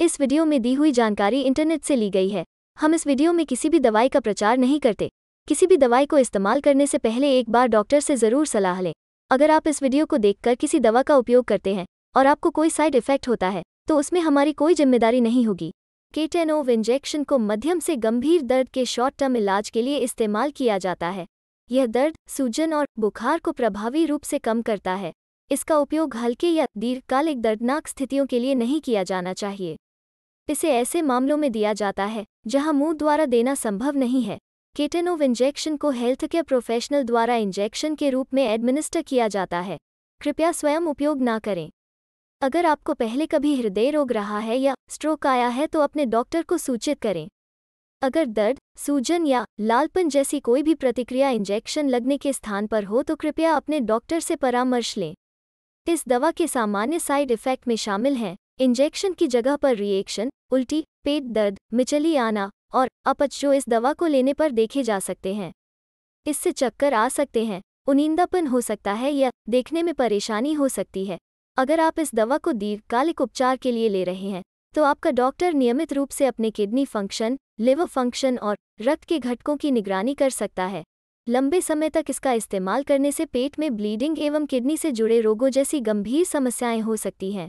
इस वीडियो में दी हुई जानकारी इंटरनेट से ली गई है हम इस वीडियो में किसी भी दवाई का प्रचार नहीं करते किसी भी दवाई को इस्तेमाल करने से पहले एक बार डॉक्टर से ज़रूर सलाह लें अगर आप इस वीडियो को देखकर किसी दवा का उपयोग करते हैं और आपको कोई साइड इफेक्ट होता है तो उसमें हमारी कोई जिम्मेदारी नहीं होगी केटेनोव इंजेक्शन को मध्यम से गंभीर दर्द के शॉर्ट टर्म इलाज के लिए इस्तेमाल किया जाता है यह दर्द सूजन और बुखार को प्रभावी रूप से कम करता है इसका उपयोग हल्के या दीर्घकालिक दर्दनाक स्थितियों के लिए नहीं किया जाना चाहिए इसे ऐसे मामलों में दिया जाता है जहां मुंह द्वारा देना संभव नहीं है केटेनोव इंजेक्शन को हेल्थ केयर प्रोफेशनल द्वारा इंजेक्शन के रूप में एडमिनिस्टर किया जाता है कृपया स्वयं उपयोग ना करें अगर आपको पहले कभी हृदय रोग रहा है या स्ट्रोक आया है तो अपने डॉक्टर को सूचित करें अगर दर्द सूजन या लालपन जैसी कोई भी प्रतिक्रिया इंजेक्शन लगने के स्थान पर हो तो कृपया अपने डॉक्टर से परामर्श लें इस दवा के सामान्य साइड इफ़ेक्ट में शामिल हैं इंजेक्शन की जगह पर रिएक्शन उल्टी पेट दर्द मिचली आना और अपच जो इस दवा को लेने पर देखे जा सकते हैं इससे चक्कर आ सकते हैं उनिंदापन हो सकता है या देखने में परेशानी हो सकती है अगर आप इस दवा को दीर्घकालिक उपचार के लिए ले रहे हैं तो आपका डॉक्टर नियमित रूप से अपने किडनी फंक्शन लिवर फंक्शन और रक्त के घटकों की निगरानी कर सकता है लंबे समय तक इसका इस्तेमाल करने से पेट में ब्लीडिंग एवं किडनी से जुड़े रोगों जैसी गंभीर समस्याएं हो सकती हैं